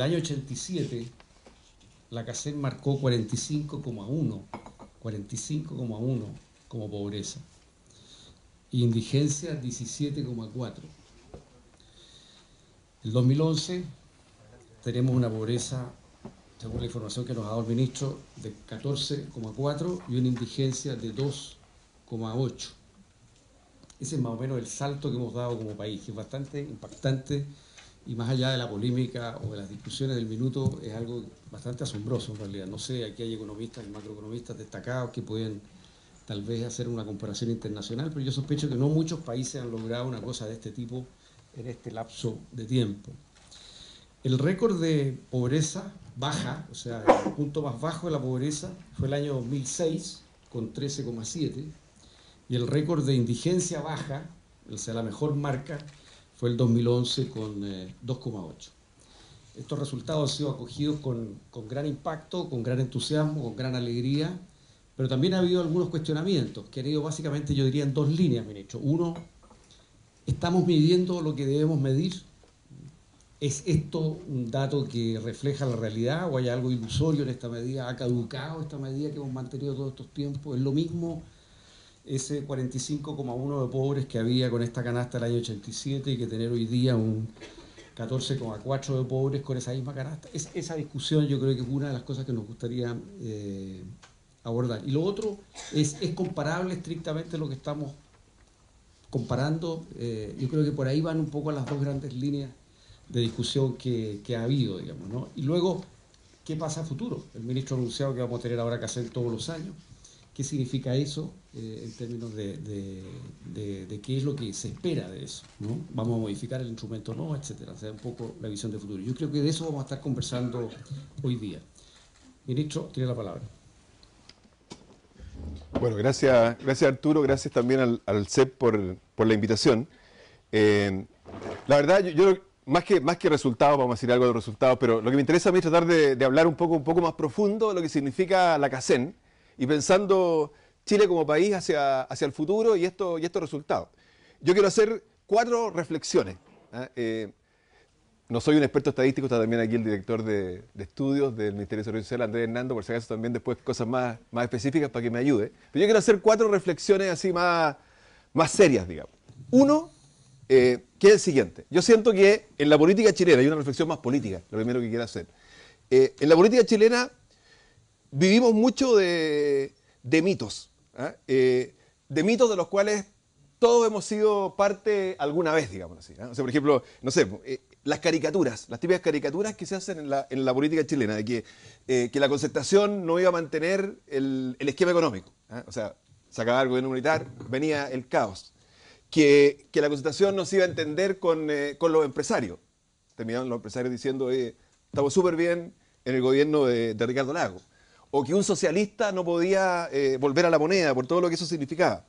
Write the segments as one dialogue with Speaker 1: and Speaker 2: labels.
Speaker 1: el año 87 la CACEN marcó 45,1, 45,1 como pobreza. e indigencia 17,4. El 2011 tenemos una pobreza, según la información que nos ha dado el ministro, de 14,4 y una indigencia de 2,8. Ese es más o menos el salto que hemos dado como país, que es bastante impactante y más allá de la polémica o de las discusiones del minuto, es algo bastante asombroso en realidad. No sé, aquí hay economistas y macroeconomistas destacados que pueden tal vez hacer una comparación internacional, pero yo sospecho que no muchos países han logrado una cosa de este tipo en este lapso de tiempo. El récord de pobreza baja, o sea, el punto más bajo de la pobreza fue el año 2006 con 13,7 y el récord de indigencia baja, o sea, la mejor marca, fue el 2011 con 2,8. Eh, estos resultados han sido acogidos con, con, gran impacto, con gran entusiasmo, con gran alegría, pero también ha habido algunos cuestionamientos que han ido básicamente, yo diría, en dos líneas, hecho. Uno, ¿estamos midiendo lo que debemos medir? ¿Es esto un dato que refleja la realidad o hay algo ilusorio en esta medida? ¿Ha caducado esta medida que hemos mantenido todos estos tiempos? ¿Es lo mismo? ese 45,1 de pobres que había con esta canasta el año 87 y que tener hoy día un 14,4 de pobres con esa misma canasta. Es, esa discusión yo creo que es una de las cosas que nos gustaría eh, abordar. Y lo otro es, es comparable estrictamente lo que estamos comparando. Eh, yo creo que por ahí van un poco las dos grandes líneas de discusión que, ha habido, digamos, ¿no? Y luego, ¿qué pasa a futuro? El ministro anunciado que vamos a tener ahora que hacer todos los años qué significa eso eh, en términos de, qué es lo que se espera de eso. ¿Vamos a modificar el instrumento o no, etcétera? O sea, un poco la visión de futuro. Yo creo que de eso vamos a estar conversando hoy día. Ministro, tiene la palabra.
Speaker 2: Bueno, gracias, gracias Arturo, gracias también al, al CEP por, la invitación. Eh, la verdad, yo, más que, más que resultados, vamos a decir algo de resultados, pero lo que me interesa a mí es tratar de, hablar un poco, un poco más profundo de lo que significa la CACEN y pensando Chile como país hacia, hacia el futuro y, esto, y estos resultados. Yo quiero hacer cuatro reflexiones. ¿ah? Eh, no soy un experto estadístico, está también aquí el director de, estudios del Ministerio de Servicios Social, Andrés Hernando, por si acaso también después cosas más, más específicas para que me ayude. Pero yo quiero hacer cuatro reflexiones así más, más serias, digamos. Uno, eh, que es el siguiente. Yo siento que en la política chilena, hay una reflexión más política, lo primero que quiero hacer. Eh, en la política chilena vivimos mucho de, mitos, ¿ah? eh, de mitos de los cuales todos hemos sido parte alguna vez, digamos así. ¿ah? por ejemplo, no sé, eh, las caricaturas, las típicas caricaturas que se hacen en la, política chilena, de eh, que, la concertación no iba a mantener el, esquema económico. ¿ah? O sea, se acababa el gobierno militar, venía el caos. Que, la concertación no se iba a entender con, los empresarios. terminaban los empresarios diciendo, estamos súper bien en el gobierno de, de Ricardo Lago o que un socialista no podía eh, volver a la moneda por todo lo que eso significaba.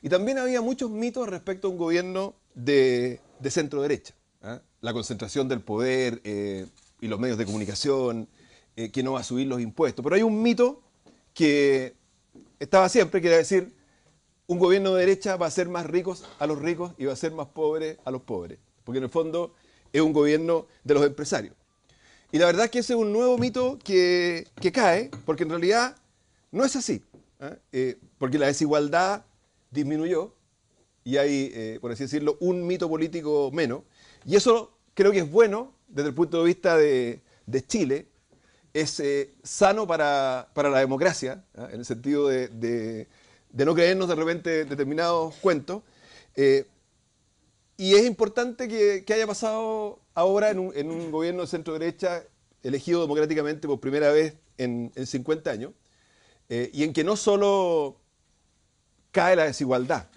Speaker 2: Y también había muchos mitos respecto a un gobierno de, centroderecha, centro derecha. ¿ah? La concentración del poder eh, y los medios de comunicación, eh, que no va a subir los impuestos. Pero hay un mito que estaba siempre, que era decir, un gobierno de derecha va a ser más ricos a los ricos y va a ser más pobres a los pobres. Porque en el fondo es un gobierno de los empresarios. Y la verdad es que ese es un nuevo mito que, cae, porque en realidad no es así. ¿eh? Eh, porque la desigualdad disminuyó y hay, eh, por así decirlo, un mito político menos. Y eso creo que es bueno desde el punto de vista de, Chile. Es sano para, la democracia, en el sentido de, no creernos de repente determinados cuentos. y es importante que, que haya pasado ahora en un, gobierno de centro derecha elegido democráticamente por primera vez en, 50 años, eh, y en que no solo cae la desigualdad,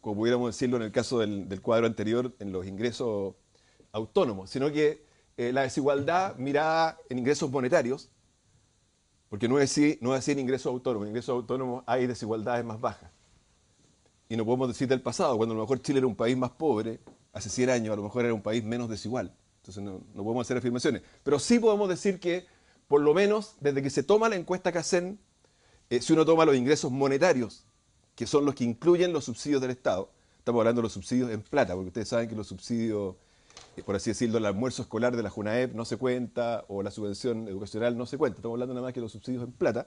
Speaker 2: como pudiéramos decirlo en el caso del, cuadro anterior, en los ingresos autónomos, sino que eh, la desigualdad mirada en ingresos monetarios, porque no es, así, no es así en ingresos autónomos, en ingresos autónomos hay desigualdades más bajas. Y no podemos decir del pasado, cuando a lo mejor Chile era un país más pobre, hace 100 años a lo mejor era un país menos desigual. Entonces no, podemos hacer afirmaciones. Pero sí podemos decir que, por lo menos, desde que se toma la encuesta Casen, eh, si uno toma los ingresos monetarios, que son los que incluyen los subsidios del Estado, estamos hablando de los subsidios en plata, porque ustedes saben que los subsidios, eh, por así decirlo, el almuerzo escolar de la JUNAEP no se cuenta, o la subvención educacional no se cuenta, estamos hablando nada más que los subsidios en plata.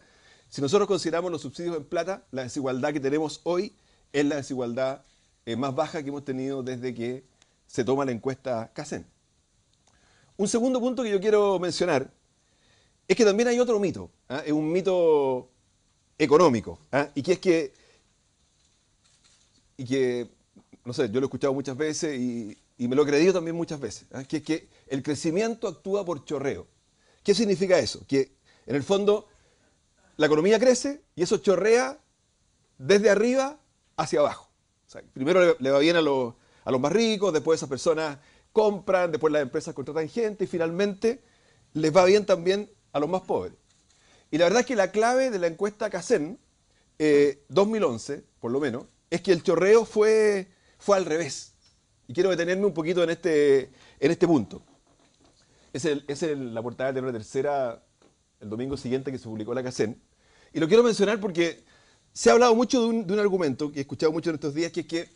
Speaker 2: Si nosotros consideramos los subsidios en plata, la desigualdad que tenemos hoy es la desigualdad eh, más baja que hemos tenido desde que se toma la encuesta Casen. Un segundo punto que yo quiero mencionar es que también hay otro mito, ¿ah? es un mito económico, ¿ah? y que es que, y que, no sé, yo lo he escuchado muchas veces y, me lo he creído también muchas veces, ¿ah? que es que el crecimiento actúa por chorreo. ¿Qué significa eso? Que en el fondo la economía crece y eso chorrea desde arriba hacia abajo. O sea, primero le, va bien a los, a los más ricos, después esas personas compran, después las empresas contratan gente y finalmente les va bien también a los más pobres. Y la verdad es que la clave de la encuesta CACEN e eh, 2011, por lo menos, es que el chorreo fue, fue al revés. Y quiero detenerme un poquito en este, en este punto. Es, el, la portada de la tercera el domingo siguiente que se publicó la CACEN. Y lo quiero mencionar porque se ha hablado mucho de un, de un argumento que he escuchado mucho en estos días, que es que,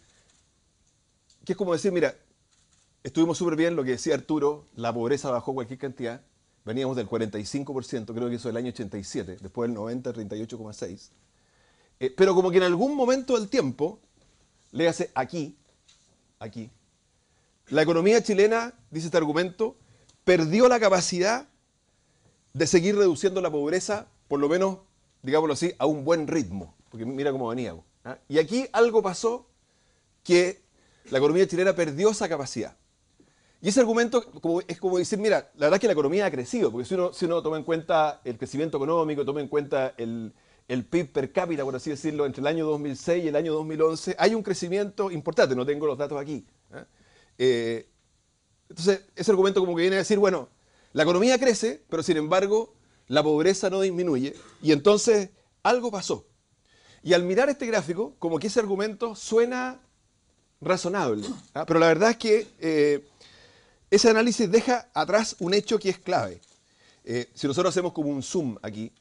Speaker 2: que es como decir, mira, Estuvimos súper bien, lo que decía Arturo, la pobreza bajó cualquier cantidad. Veníamos del 45%, creo que eso del año 87, después del 90, 38,6. Eh, pero como que en algún momento del tiempo, léase aquí, aquí, la economía chilena, dice este argumento, perdió la capacidad de seguir reduciendo la pobreza, por lo menos, digámoslo así, a un buen ritmo, porque mira cómo veníamos. Y aquí algo pasó que la economía chilena perdió esa capacidad. Y ese argumento es como decir, mira, la verdad es que la economía ha crecido, porque si uno, si uno toma en cuenta el crecimiento económico, toma en cuenta el, PIB per cápita, por así decirlo, entre el año 2006 y el año 2011, hay un crecimiento importante, no tengo los datos aquí. ¿eh? Eh, entonces, ese argumento como que viene a decir, bueno, la economía crece, pero sin embargo, la pobreza no disminuye, y entonces algo pasó. Y al mirar este gráfico, como que ese argumento suena razonable, ¿ah? pero la verdad es que eh, ese análisis deja atrás un hecho que es clave. Eh, si nosotros hacemos como un zoom aquí,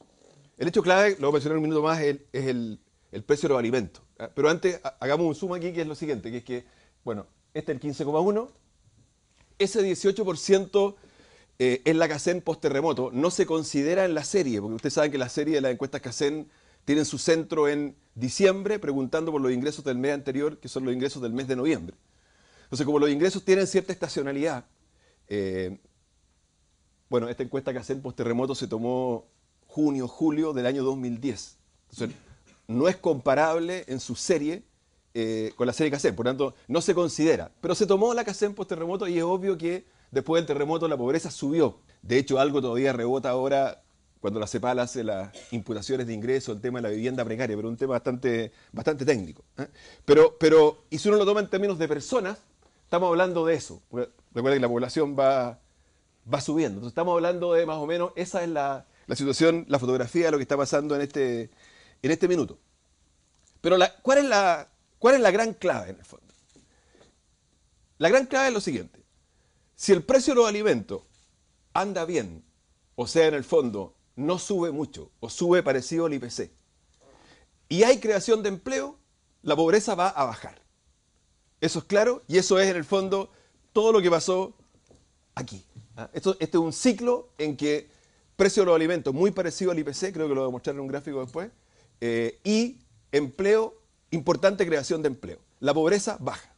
Speaker 2: el hecho clave, lo voy a mencionar un minuto más, es el, precio de los alimentos. Ah, pero antes hagamos un zoom aquí, que es lo siguiente, que es que, bueno, este es el 15,1, ese 18% eh, es la CACEN post-terremoto, no se considera en la serie, porque ustedes saben que la serie de las encuestas CACEN tienen su centro en diciembre, preguntando por los ingresos del mes anterior, que son los ingresos del mes de noviembre. Entonces, como los ingresos tienen cierta estacionalidad, eh, bueno, esta encuesta que hacen post-terremoto se tomó junio, julio del año 2010. Entonces, no es comparable en su serie eh, con la serie Casen, por lo tanto, no se considera. Pero se tomó la Casen post-terremoto y es obvio que después del terremoto la pobreza subió. De hecho, algo todavía rebota ahora cuando la CEPAL hace las imputaciones de ingreso, el tema de la vivienda precaria, pero un tema bastante, bastante técnico. ¿eh? Pero, pero, y si uno lo toma en términos de personas, Estamos hablando de eso. Recuerden que la población va, va subiendo. Entonces estamos hablando de más o menos, esa es la, situación, la fotografía de lo que está pasando en este, en este minuto. Pero ¿cuál, es la, ¿cuál es la gran clave en el fondo? La gran clave es lo siguiente. Si el precio de los alimentos anda bien, o sea, en el fondo, no sube mucho, o sube parecido al IPC, y hay creación de empleo, la pobreza va a bajar. Eso es claro y eso es en el fondo todo lo que pasó aquí. ¿ah? este es un ciclo en que precio de los alimentos muy parecido al IPC, creo que lo voy a mostrar en un gráfico después, eh, y empleo, importante creación de empleo. La pobreza baja.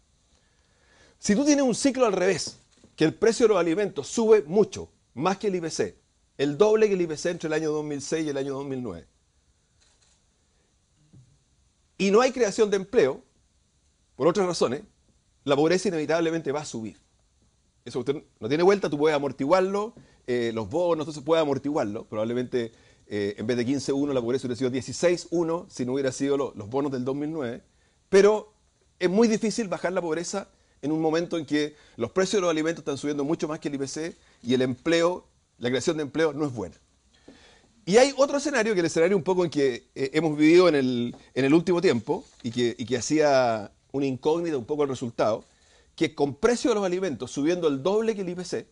Speaker 2: Si tú tienes un ciclo al revés, que el precio de los alimentos sube mucho, más que el IPC, el doble que el IPC entre el año 2006 y el año 2009, y no hay creación de empleo, por otras razones, la pobreza inevitablemente va a subir. Eso usted no tiene vuelta, tú puedes amortiguarlo, eh, los bonos, entonces puedes amortiguarlo. Probablemente eh, en vez de 15.1 la pobreza hubiera sido 16-1 si no hubiera sido los bonos del 2009. Pero es muy difícil bajar la pobreza en un momento en que los precios de los alimentos están subiendo mucho más que el IPC y el empleo, la creación de empleo no es buena. Y hay otro escenario, que es el escenario un poco en que eh, hemos vivido en el, último tiempo y que, y que hacía una incógnita un poco el resultado, que con precio de los alimentos subiendo el doble que el IPC,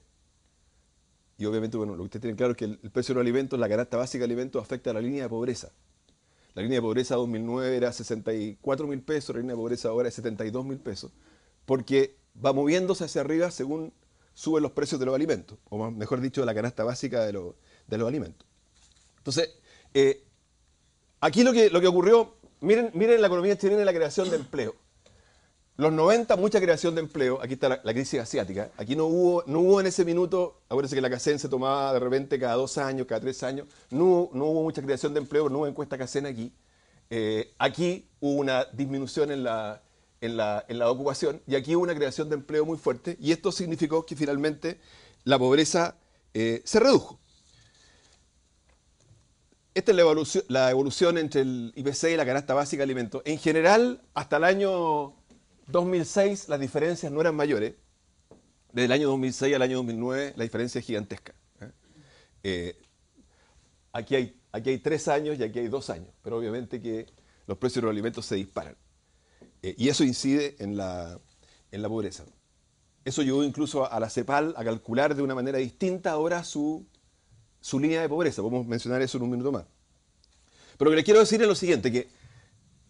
Speaker 2: y obviamente bueno, lo que ustedes tienen claro es que el, precio de los alimentos, la canasta básica de alimentos afecta a la línea de pobreza. La línea de pobreza 2009 era 64 mil pesos, la línea de pobreza ahora es 72 mil pesos, porque va moviéndose hacia arriba según suben los precios de los alimentos, o mejor dicho, la canasta básica de, los alimentos. Entonces, eh, aquí lo que, lo que ocurrió, miren, miren la economía chilena la creación de empleo. Los 90, mucha creación de empleo. Aquí está la, crisis asiática. Aquí no hubo, no hubo en ese minuto, acuérdense que la CACEN se tomaba de repente cada dos años, cada tres años. No, hubo mucha creación de empleo, no hubo encuesta CACEN aquí. Eh, aquí hubo una disminución en la, en, la, ocupación y aquí hubo una creación de empleo muy fuerte. Y esto significó que finalmente la pobreza eh, se redujo. Esta es la evolución, la evolución entre el IPC y la canasta básica de alimentos. En general, hasta el año 2006 las diferencias no eran mayores. Desde el año 2006 al año 2009 la diferencia es gigantesca. ¿eh? Eh, aquí, hay, aquí hay tres años y aquí hay dos años, pero obviamente que los precios de los alimentos se disparan. Eh, y eso incide en la, en la pobreza. Eso llevó incluso a, la CEPAL a calcular de una manera distinta ahora su, su línea de pobreza. Podemos mencionar eso en un minuto más. Pero lo que le quiero decir es lo siguiente, que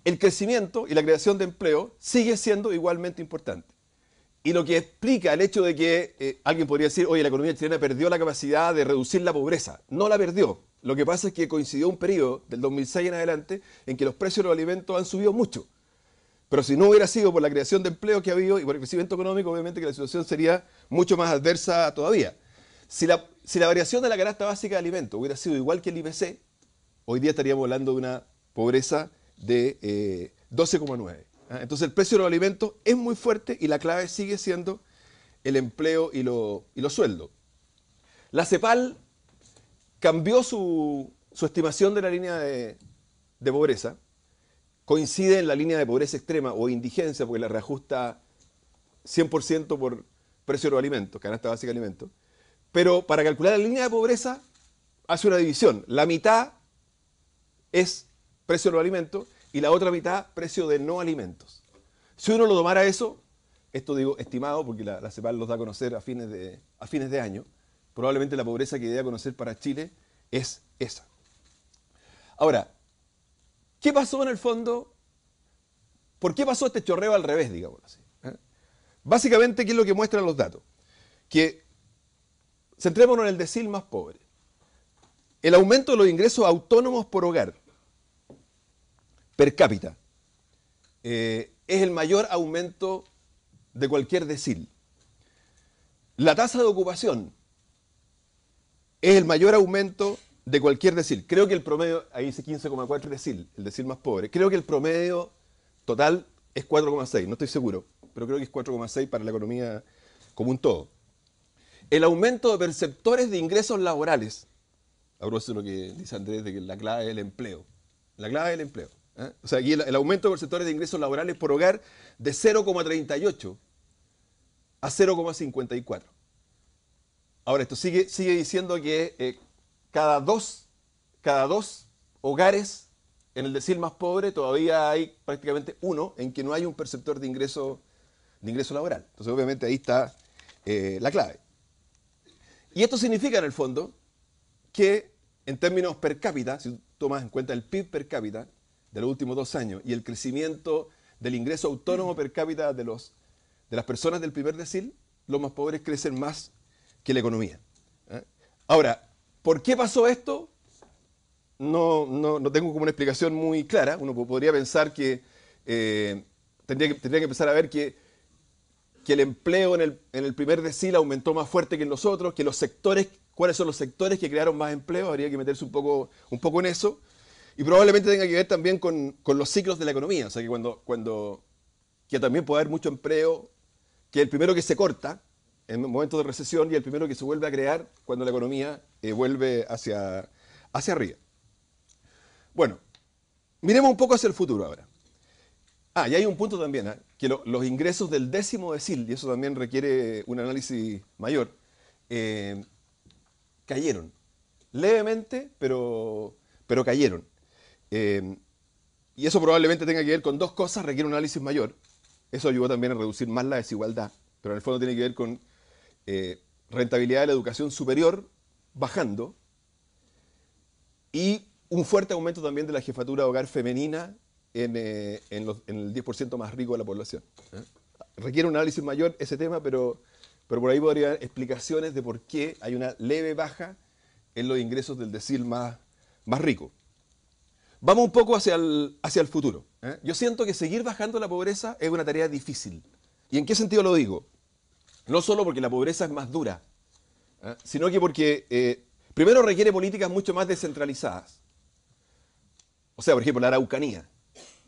Speaker 2: el crecimiento y la creación de empleo sigue siendo igualmente importante. Y lo que explica el hecho de que eh, alguien podría decir, oye, la economía chilena perdió la capacidad de reducir la pobreza. No la perdió. Lo que pasa es que coincidió un periodo del 2006 en adelante en que los precios de los alimentos han subido mucho. Pero si no hubiera sido por la creación de empleo que ha habido y por el crecimiento económico, obviamente que la situación sería mucho más adversa todavía. Si la, si la variación de la canasta básica de alimentos hubiera sido igual que el IPC, hoy día estaríamos hablando de una pobreza de 12,9. Eh, ah, entonces el precio de los alimentos es muy fuerte y la clave sigue siendo el empleo y, y los sueldos. La CEPAL cambió su, estimación de la línea de, de, pobreza, coincide en la línea de pobreza extrema o indigencia, porque la reajusta 100% por precio de los alimentos, canasta básica de alimentos, pero para calcular la línea de pobreza hace una división. La mitad es precio de los alimentos, y la otra mitad, precio de no alimentos. Si uno lo tomara eso, esto digo estimado, porque la, CEPAL los da a conocer a fines, de, a fines de año, probablemente la pobreza que dé conocer para Chile es esa. Ahora, ¿qué pasó en el fondo? ¿Por qué pasó este chorreo al revés, digamos así? ¿Eh? Básicamente, ¿qué es lo que muestran los datos? Que, centrémonos en el decir más pobre. El aumento de los ingresos autónomos por hogar per cápita. Eh, es el mayor aumento de cualquier decil. La tasa de ocupación es el mayor aumento de cualquier decil. Creo que el promedio, ahí dice 15,4 decil, el decil más pobre. Creo que el promedio total es 4,6, no estoy seguro, pero creo que es 4,6 para la economía como un todo. El aumento de perceptores de ingresos laborales. Ahora eso es lo que dice Andrés, de que la clave es el empleo. La clave es el empleo. ¿eh? O sea, aquí el, aumento de perceptores de ingresos laborales por hogar de 0,38 a 0,54. Ahora, esto sigue, diciendo que eh, cada, dos, cada dos hogares en el decir más pobre todavía hay prácticamente uno en que no hay un perceptor de ingreso, de ingreso laboral. Entonces, obviamente ahí está eh, la clave. Y esto significa, en el fondo, que en términos per cápita, si tú tomas en cuenta el PIB per cápita, de los últimos dos años y el crecimiento del ingreso autónomo per cápita de, los, de las personas del primer decil, los más pobres crecen más que la economía. ¿eh? Ahora, ¿por qué pasó esto? No, no, tengo como una explicación muy clara. Uno podría pensar que, eh, tendría, que tendría que empezar a ver que, el empleo en el, primer decil aumentó más fuerte que en los otros, que los sectores, cuáles son los sectores que crearon más empleo, habría que meterse un poco, un poco en eso. Y probablemente tenga que ver también con, los ciclos de la economía. O sea, que cuando, cuando que también puede haber mucho empleo, que el primero que se corta en momentos de recesión y el primero que se vuelve a crear cuando la economía eh, vuelve hacia, hacia arriba. Bueno, miremos un poco hacia el futuro ahora. Ah, y hay un punto también, ¿eh? que los ingresos del décimo decil, y eso también requiere un análisis mayor, eh, cayeron. Levemente, pero, pero cayeron. Eh, y eso probablemente tenga que ver con dos cosas, requiere un análisis mayor. Eso ayudó también a reducir más la desigualdad, pero en el fondo tiene que ver con eh, rentabilidad de la educación superior bajando y un fuerte aumento también de la jefatura de hogar femenina en, eh, el 10% más rico de la población. Requiere un análisis mayor ese tema, pero, por ahí podría haber explicaciones de por qué hay una leve baja en los ingresos del decil más rico. Vamos un poco hacia el, hacia el futuro. ¿eh? Yo siento que seguir bajando la pobreza es una tarea difícil. ¿Y en qué sentido lo digo? No solo porque la pobreza es más dura, ¿eh? sino que porque eh, primero requiere políticas mucho más descentralizadas. O sea, por ejemplo, la Araucanía.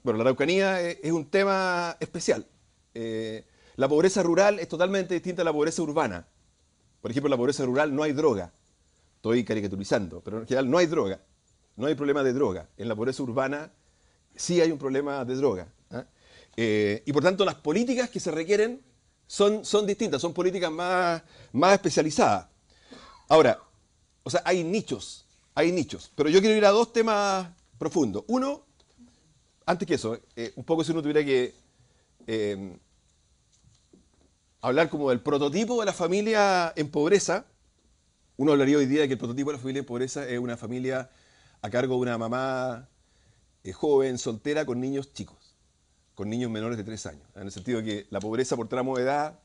Speaker 2: Bueno, la Araucanía es, es un tema especial. la pobreza rural es totalmente distinta a la pobreza urbana. Por ejemplo, en la pobreza rural no hay droga. Estoy caricaturizando, pero en general no hay droga no hay problema de droga. En la pobreza urbana sí hay un problema de droga. ¿ah? Eh, y por tanto las políticas que se requieren son, son distintas, son políticas más, más especializadas. Ahora, o sea, hay nichos, hay nichos. Pero yo quiero ir a dos temas profundos. Uno, antes que eso, eh, un poco si uno tuviera que em, hablar como del prototipo de la familia en pobreza, uno hablaría hoy día de que el prototipo de la familia en pobreza es una familia a cargo de una mamá eh, joven, soltera, con niños chicos, con niños menores de 3 años. En el sentido de que la pobreza por tramo de edad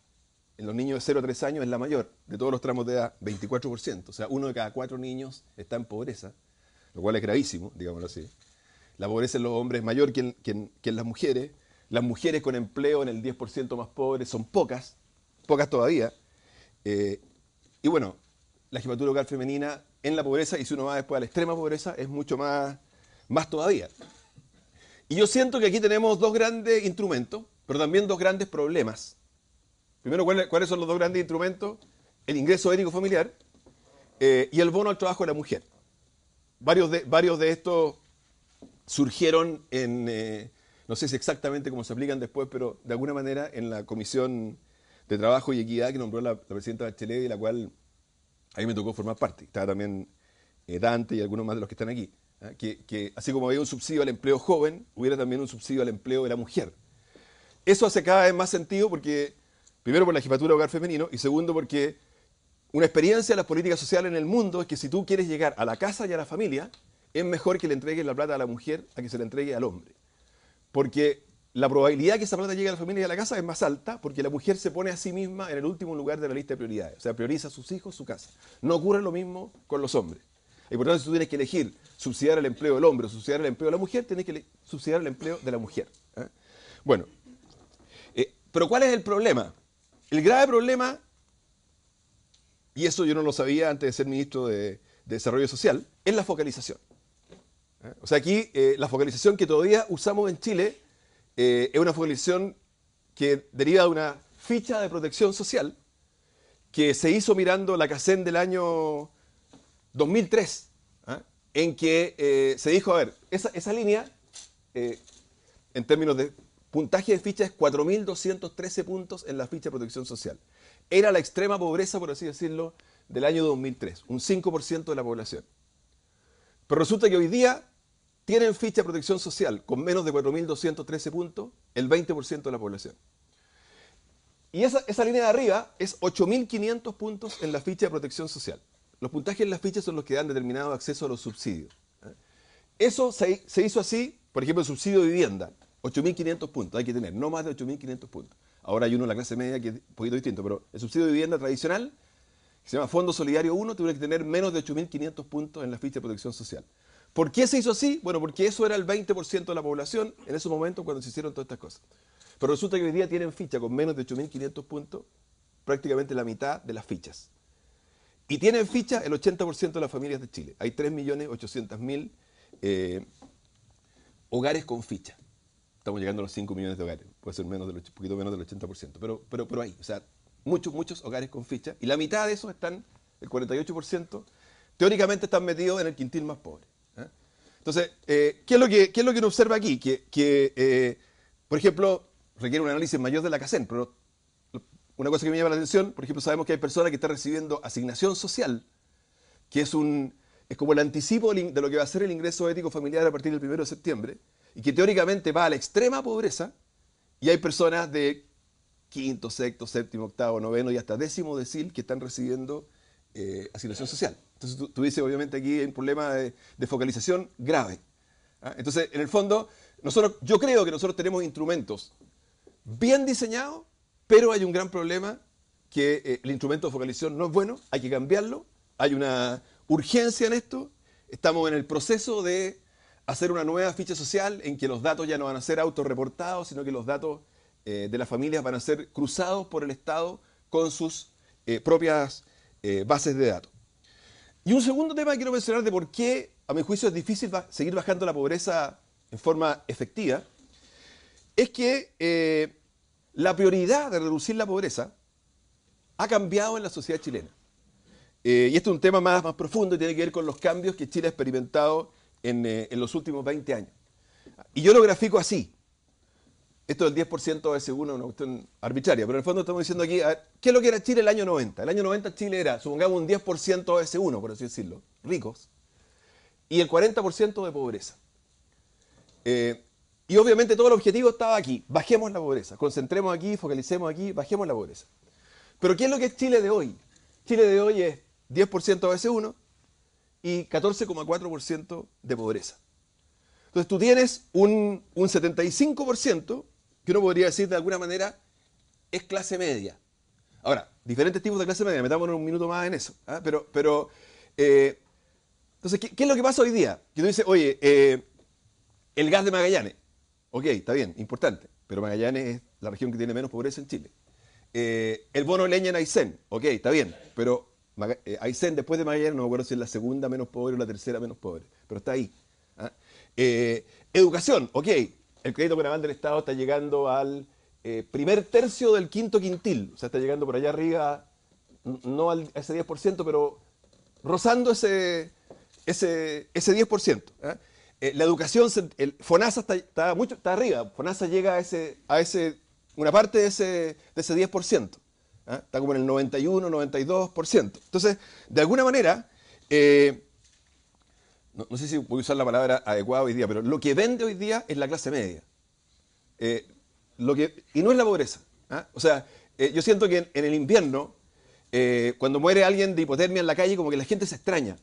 Speaker 2: en los niños de 0 a 3 años es la mayor, de todos los tramos de edad, 24%. O sea, uno de cada cuatro niños está en pobreza, lo cual es gravísimo, digámoslo así. La pobreza en los hombres es mayor que en, las mujeres. Las mujeres con empleo en el 10% más pobres son pocas, pocas todavía. Eh, y bueno, la jefatura local femenina en la pobreza y si uno va después a la extrema pobreza es mucho más, más todavía. Y yo siento que aquí tenemos dos grandes instrumentos, pero también dos grandes problemas. Primero, ¿cuáles son los dos grandes instrumentos? El ingreso ético familiar eh, y el bono al trabajo de la mujer. Varios de, varios de estos surgieron en, eh, no sé exactamente cómo se aplican después, pero de alguna manera en la Comisión de Trabajo y Equidad que nombró la, la presidenta Bachelet y la cual ahí me tocó formar parte. Estaba también eh, Dante y algunos más de los que están aquí. ¿ah? Que, que, así como había un subsidio al empleo joven, hubiera también un subsidio al empleo de la mujer. Eso hace cada vez más sentido porque, primero por la jefatura de hogar femenino y segundo porque una experiencia de las políticas sociales en el mundo es que si tú quieres llegar a la casa y a la familia, es mejor que le entregues la plata a la mujer a que se la entregue al hombre. Porque la probabilidad de que esa plata llegue a la familia y a la casa es más alta porque la mujer se pone a sí misma en el último lugar de la lista de prioridades. O sea, prioriza a sus hijos, su casa. No ocurre lo mismo con los hombres. Y por tanto, si tú tienes que elegir subsidiar el empleo del hombre o subsidiar el empleo de la mujer, tienes que subsidiar el empleo de la mujer. ¿eh? Bueno, eh, pero ¿cuál es el problema? El grave problema, y eso yo no lo sabía antes de ser ministro de, Desarrollo Social, es la focalización. ¿eh? O sea, aquí la focalización que todavía usamos en Chile eh, es una fundación que deriva de una ficha de protección social que se hizo mirando la CACEN del año 2003, ¿ah? en que eh, se dijo, a ver, esa, esa línea, eh, en términos de puntaje de ficha, es 4.213 puntos en la ficha de protección social. Era la extrema pobreza, por así decirlo, del año 2003, un 5% de la población. Pero resulta que hoy día tienen ficha de protección social con menos de 4.213 puntos, el 20% de la población. Y esa, línea de arriba es 8.500 puntos en la ficha de protección social. Los puntajes en las fichas son los que dan determinado acceso a los subsidios. ¿eh? Eso se, hizo así, por ejemplo, el subsidio de vivienda, 8.500 puntos, hay que tener, no más de 8.500 puntos. Ahora hay uno en la clase media que es un poquito distinto, pero el subsidio de vivienda tradicional, que se llama Fondo Solidario 1, tiene que tener menos de 8.500 puntos en la ficha de protección social. ¿Por qué se hizo así? Bueno, porque eso era el 20% de la población en esos momentos cuando se hicieron todas estas cosas. Pero resulta que hoy día tienen ficha con menos de 8.500 puntos, prácticamente la mitad de las fichas. Y tienen ficha el 80% de las familias de Chile. Hay 3.800.000 eh, hogares con ficha. Estamos llegando a los 5 millones de hogares. Puede ser menos un poquito menos del 80%, pero, pero, pero hay. O sea, muchos, muchos hogares con ficha. Y la mitad de esos están, el 48%, teóricamente están metidos en el quintil más pobre. Entonces, eh, ¿qué, es lo que, uno observa aquí? Que, eh, por ejemplo, requiere un análisis mayor de la CACEN, pero una cosa que me llama la atención, por ejemplo, sabemos que hay personas que están recibiendo asignación social, que es, un, es como el anticipo de lo que va a ser el ingreso ético familiar a partir del 1 de septiembre, y que teóricamente va a la extrema pobreza, y hay personas de quinto, sexto, séptimo, octavo, noveno y hasta décimo decil que están recibiendo eh, asignación social. Entonces tú, obviamente aquí hay un problema de, focalización grave. ¿ah? Entonces, en el fondo, nosotros, yo creo que nosotros tenemos instrumentos bien diseñados, pero hay un gran problema que eh, el instrumento de focalización no es bueno, hay que cambiarlo, hay una urgencia en esto, estamos en el proceso de hacer una nueva ficha social en que los datos ya no van a ser autorreportados, sino que los datos eh, de las familias van a ser cruzados por el Estado con sus eh, propias bases de datos. Y un segundo tema que quiero mencionar de por qué, a mi juicio, es difícil seguir bajando la pobreza en forma efectiva, es que eh, la prioridad de reducir la pobreza ha cambiado en la sociedad chilena. Eh, y este es un tema más, más profundo y tiene que ver con los cambios que Chile ha experimentado en, eh, en los últimos 20 años. Y yo lo grafico así. Esto del 10% es una cuestión arbitraria, pero en el fondo estamos diciendo aquí, ¿qué es lo que era Chile el año 90? El año 90 Chile era, supongamos, un 10% S1, por así decirlo, ricos, y el 40% de pobreza. Eh, y obviamente todo el objetivo estaba aquí, bajemos la pobreza, concentremos aquí, focalicemos aquí, bajemos la pobreza. Pero ¿qué es lo que es Chile de hoy? Chile de hoy es 10% de S1 y 14,4% de pobreza. Entonces tú tienes un, un 75% que uno podría decir de alguna manera es clase media. Ahora, diferentes tipos de clase media, metámonos un minuto más en eso. ¿ah? Pero, pero eh, entonces, ¿qué, es lo que pasa hoy día? Que uno dice, oye, eh, el gas de Magallanes. Ok, está bien, importante. Pero Magallanes es la región que tiene menos pobreza en Chile. Eh, el bono leña en Aysén. Ok, está bien. Pero Aysén, después de Magallanes, no me acuerdo si es la segunda menos pobre o la tercera menos pobre. Pero está ahí. ¿ah? educación. Ok, el crédito aval del Estado está llegando al eh, primer tercio del quinto quintil, o sea, está llegando por allá arriba, no a ese 10%, pero rozando ese, ese, ese 10%. ¿eh? Eh, la educación, FONASA está, mucho, está arriba, FONASA llega a ese, a ese una parte de ese, 10%, está como en el 91, 92%. Entonces, de alguna manera, no, sé si voy a usar la palabra adecuada hoy día, pero lo que vende hoy día es la clase media. Eh, lo que, y no es la pobreza. ¿ah? O sea, eh, yo siento que en, el invierno, eh, cuando muere alguien de hipotermia en la calle, como que la gente se extraña.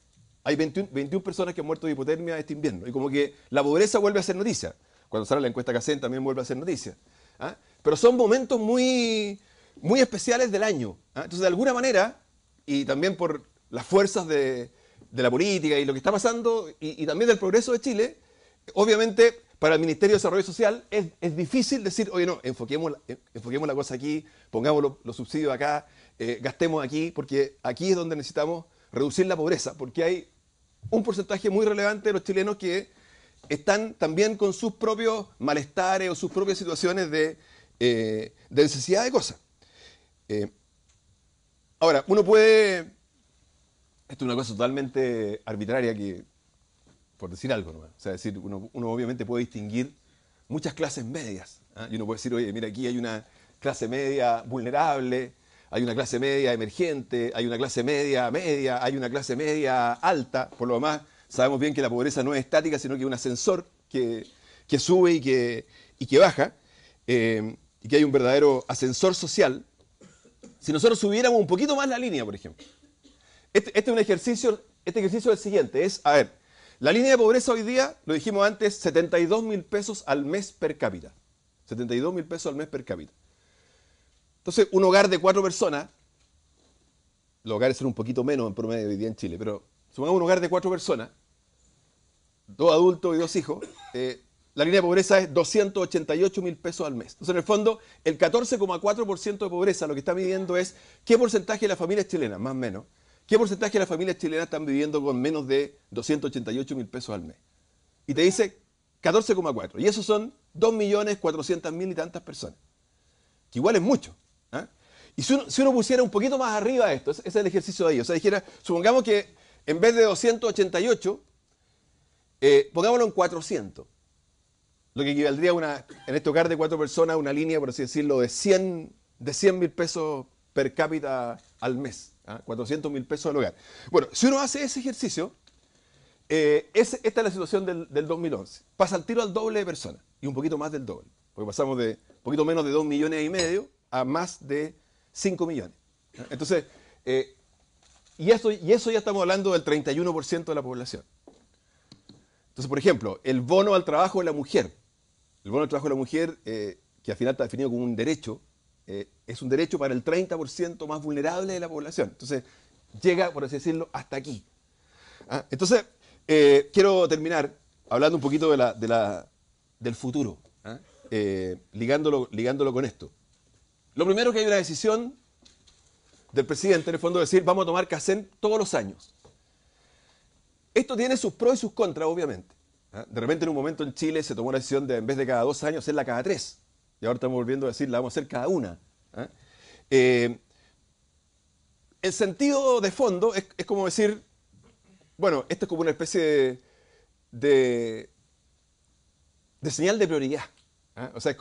Speaker 2: Hay 21, personas que han muerto de hipotermia este invierno. Y como que la pobreza vuelve a ser noticia. Cuando sale la encuesta hacen también vuelve a ser noticia. ¿ah? Pero son momentos muy, muy especiales del año. ¿ah? Entonces, de alguna manera, y también por las fuerzas de, de la política y lo que está pasando y, también del progreso de Chile, obviamente para el Ministerio de Desarrollo Social es, difícil decir, oye, no, enfoquemos, eh, enfoquemos la cosa aquí, pongamos los, subsidios acá, eh, gastemos aquí, porque aquí es donde necesitamos reducir la pobreza, porque hay un porcentaje muy relevante de los chilenos que están también con sus propios malestares o sus propias situaciones de, eh, necesidad de cosas. ahora, uno puede esto es una cosa totalmente arbitraria que, por decir algo, O sea, decir, uno, obviamente puede distinguir muchas clases medias. ¿ah? Y uno puede decir, oye, mira, aquí hay una clase media vulnerable, hay una clase media emergente, hay una clase media media, hay una clase media alta. Por lo demás, sabemos bien que la pobreza no es estática, sino que es un ascensor que, sube y que, que baja, eh, y que hay un verdadero ascensor social. Si nosotros subiéramos un poquito más la línea, por ejemplo, este, este un ejercicio, este ejercicio es el siguiente, es, a ver, la línea de pobreza hoy día, lo dijimos antes, 72 mil pesos al mes per cápita. 72 mil pesos al mes per cápita. Entonces, un hogar de cuatro personas, los hogares son un poquito menos en promedio hoy día en Chile, pero supongamos un hogar de cuatro personas, dos adultos y dos hijos, eh, la línea de pobreza es 288 mil pesos al mes. Entonces, en el fondo, el 14,4% de pobreza lo que está midiendo es qué porcentaje de las familias chilena? más o menos, ¿Qué porcentaje de las familias chilenas están viviendo con menos de 288 mil pesos al mes? Y te dice 14,4. Y esos son 2.400.000 y tantas personas. Que igual es mucho. ¿ah? Y si uno, pusiera un poquito más arriba esto, ese es el ejercicio de ellos. O sea, dijera, supongamos que en vez de 288, eh, pongámoslo en 400. Lo que equivaldría una, en este hogar de cuatro personas una línea, por así decirlo, de 100 de 100 mil pesos per cápita al mes. 400 ¿ah? mil pesos al hogar. Bueno, si uno hace ese ejercicio, eh, es, esta es la situación del, 2011. Pasa el tiro al doble de personas y un poquito más del doble, porque pasamos de un poquito menos de 2 millones y medio a más de 5 millones. ¿ah? Entonces, eh, y, eso, y eso ya estamos hablando del 31% de la población. Entonces, por ejemplo, el bono al trabajo de la mujer. El bono al trabajo de la mujer, eh, que al final está definido como un derecho, eh, es un derecho para el 30% más vulnerable de la población. Entonces, llega, por así decirlo, hasta aquí. ¿Ah? Entonces, eh, quiero terminar hablando un poquito del futuro, ¿ah? eh, ligándolo, ligándolo con esto. Lo primero que hay una decisión del presidente, en el fondo, de decir, vamos a tomar CACEN todos los años. Esto tiene sus pros y sus contras, obviamente. ¿ah? De repente, en un momento en Chile se tomó la decisión de, en vez de cada dos años, hacerla cada tres y ahora estamos volviendo a decir, la vamos a hacer cada una. ¿ah? Eh, el sentido de fondo es, como decir, bueno, esto es como una especie de, de, señal de prioridad. ¿ah? O sea,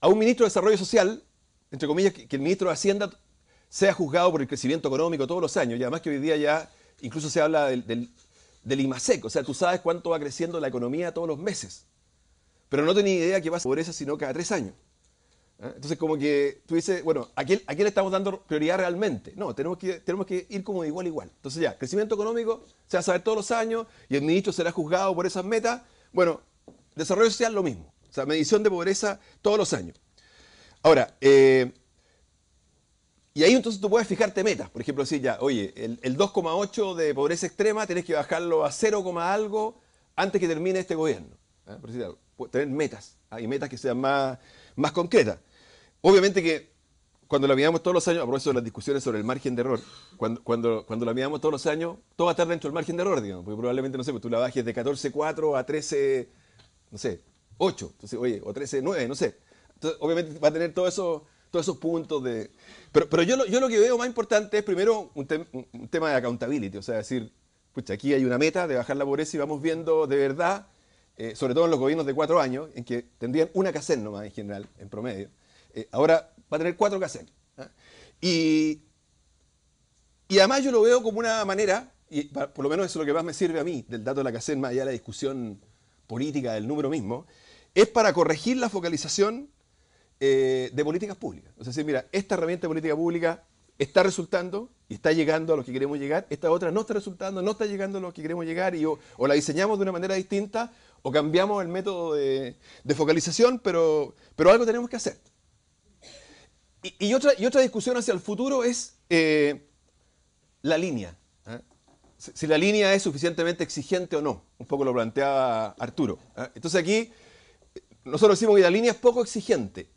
Speaker 2: a un ministro de Desarrollo Social, entre comillas, que, el ministro de Hacienda sea juzgado por el crecimiento económico todos los años, y además que hoy día ya incluso se habla del, del, del IMASEC, o sea, tú sabes cuánto va creciendo la economía todos los meses. Pero no tenía idea que pasa pobreza sino cada tres años. ¿Ah? Entonces, como que tú dices, bueno, ¿a quién, le estamos dando prioridad realmente? No, tenemos que, tenemos que ir como de igual a igual. Entonces, ya, crecimiento económico se va a saber todos los años y el ministro será juzgado por esas metas. Bueno, desarrollo social, lo mismo. O sea, medición de pobreza todos los años. Ahora, eh, y ahí entonces tú puedes fijarte metas. Por ejemplo, decir ya, oye, el, 2,8 de pobreza extrema tenés que bajarlo a 0, algo antes que termine este gobierno. ¿ah? Por algo tener metas, hay ah, metas que sean más, más concretas. Obviamente que cuando la miramos todos los años, a propósito de las discusiones sobre el margen de error, cuando, cuando, cuando la miramos todos los años, todo va a estar dentro del margen de error, digamos, porque probablemente, no sé, pues, tú la bajes de 14.4 a 13, no sé, 8, oye, o 13.9, no sé. Entonces, obviamente va a tener todo eso, todos esos puntos de... Pero, pero yo, lo, yo lo que veo más importante es primero un, tema de accountability, o sea, decir, pucha, aquí hay una meta de bajar la pobreza y vamos viendo de verdad eh, sobre todo en los gobiernos de cuatro años, en que tendrían una caserna nomás en general, en promedio. Eh, ahora va a tener cuatro casernas ¿eh? Y, y además yo lo veo como una manera, y por lo menos eso es lo que más me sirve a mí del dato de la caserna más allá de la discusión política del número mismo, es para corregir la focalización de políticas públicas. O sea, decir, mira, esta herramienta de política pública está resultando y está llegando a los que queremos llegar, esta otra no está resultando, no está llegando a los que queremos llegar, y o la diseñamos de una manera distinta o cambiamos el método de, focalización, pero, pero algo tenemos que hacer. Y, otra, y otra discusión hacia el futuro es eh, la línea. ¿eh? Si, la línea es suficientemente exigente o no. Un poco lo planteaba Arturo. ¿eh? Entonces aquí nosotros decimos que la línea es poco exigente.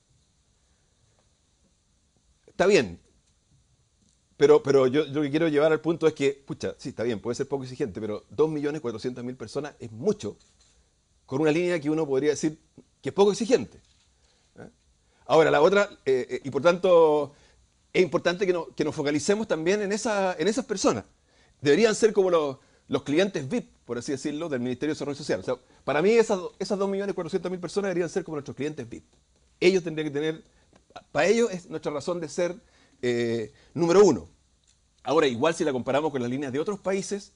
Speaker 2: Está bien. Pero, pero yo lo que quiero llevar al punto es que, pucha, sí, está bien, puede ser poco exigente, pero 2.400.000 personas es mucho con una línea que uno podría decir que es poco exigente. ¿eh? Ahora, la otra, eh, eh, y por tanto, es importante que, nos focalicemos también en, esas personas. Deberían ser como los, clientes VIP, por así decirlo, del Ministerio de Desarrollo Social. para mí esas, esas 2.400.000 personas deberían ser como nuestros clientes VIP. Ellos tendrían que tener, para ellos es nuestra razón de ser número uno. Ahora, igual si la comparamos con las líneas de otros países,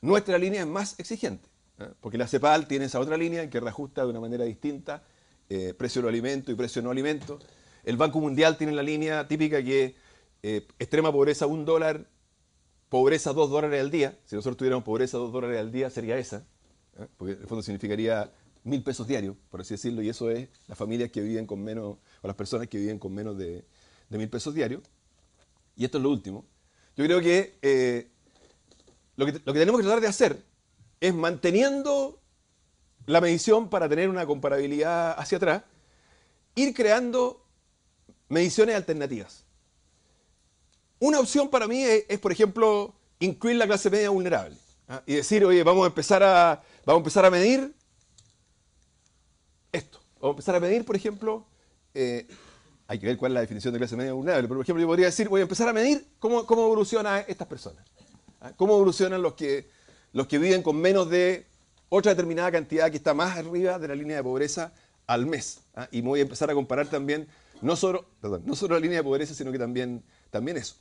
Speaker 2: nuestra línea es más exigente. ¿eh? Porque la CEPAL tiene esa otra línea que reajusta de una manera distinta eh, precio de los alimentos y precio de no alimentos. El Banco Mundial tiene la línea típica que eh, extrema pobreza un dólar, pobreza dos dólares al día. Si nosotros tuviéramos pobreza dos dólares al día sería esa, porque en el fondo significaría mil pesos diarios, por así decirlo, y eso es las familias que viven con menos, o las personas que viven con menos de, mil pesos diarios. Y esto es lo último. Yo creo que, lo, que lo que tenemos que tratar de hacer es manteniendo la medición para tener una comparabilidad hacia atrás, ir creando mediciones alternativas. Una opción para mí es, por ejemplo, incluir la clase media vulnerable ¿ah? y decir, oye, vamos a, empezar a, vamos a empezar a medir esto. Vamos a empezar a medir, por ejemplo, eh, hay que ver cuál es la definición de clase media vulnerable, pero por ejemplo yo podría decir, voy a empezar a medir cómo, evolucionan estas personas, ¿ah? cómo evolucionan los que los que viven con menos de otra determinada cantidad que está más arriba de la línea de pobreza al mes. ¿ah? Y voy a empezar a comparar también, no solo, no la línea de pobreza, sino que también, también eso.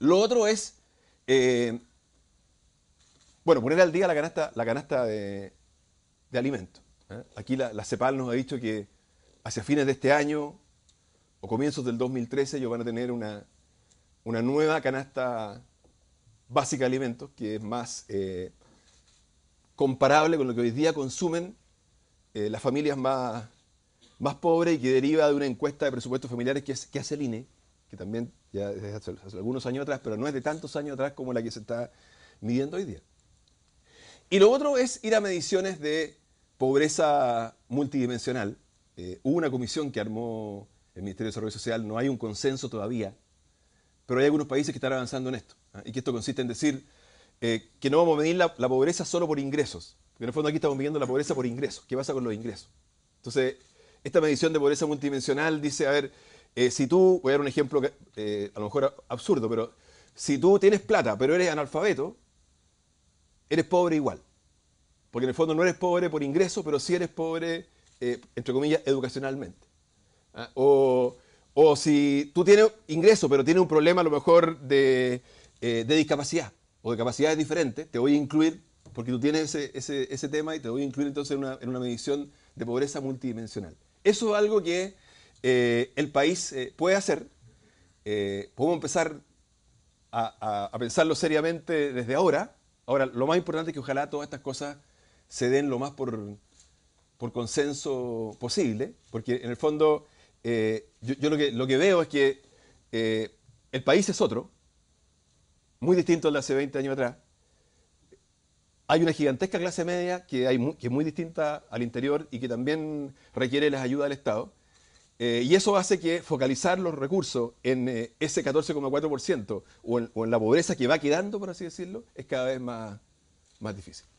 Speaker 2: Lo otro es, eh, bueno, poner al día la canasta, la canasta de, alimentos. ¿ah? Aquí la, CEPAL nos ha dicho que hacia fines de este año o comienzos del 2013 ellos van a tener una, una nueva canasta básica de alimentos, que es más eh, comparable con lo que hoy día consumen eh, las familias más, más pobres y que deriva de una encuesta de presupuestos familiares que, que hace el INE, que también ya desde hace, algunos años atrás, pero no es de tantos años atrás como la que se está midiendo hoy día. Y lo otro es ir a mediciones de pobreza multidimensional. Eh, hubo una comisión que armó el Ministerio de Desarrollo Social, no hay un consenso todavía pero hay algunos países que están avanzando en esto. ¿ah? Y que esto consiste en decir eh, que no vamos a medir la, pobreza solo por ingresos. Porque en el fondo aquí estamos midiendo la pobreza por ingresos. ¿Qué pasa con los ingresos? Entonces, esta medición de pobreza multidimensional dice, a ver, eh, si tú, voy a dar un ejemplo que, eh, a lo mejor absurdo, pero si tú tienes plata pero eres analfabeto, eres pobre igual. Porque en el fondo no eres pobre por ingresos, pero sí eres pobre, entre comillas, educacionalmente. ¿ah? O o si tú tienes ingreso, pero tienes un problema a lo mejor de, eh, discapacidad o de capacidades diferentes, te voy a incluir, porque tú tienes ese, tema y te voy a incluir entonces en una, medición de pobreza multidimensional. Eso es algo que eh, el país eh, puede hacer. podemos empezar a, pensarlo seriamente desde ahora. Ahora, lo más importante es que ojalá todas estas cosas se den lo más por consenso posible, porque en el fondo eh, yo, lo, que, lo que veo es que eh, el país es otro, muy distinto al de hace 20 años atrás. Hay una gigantesca clase media que, hay que es muy distinta al interior y que también requiere las ayudas del Estado. Eh, y eso hace que focalizar los recursos en ese 14,4% o, o, en la pobreza que va quedando, por así decirlo, es cada vez más, más difícil.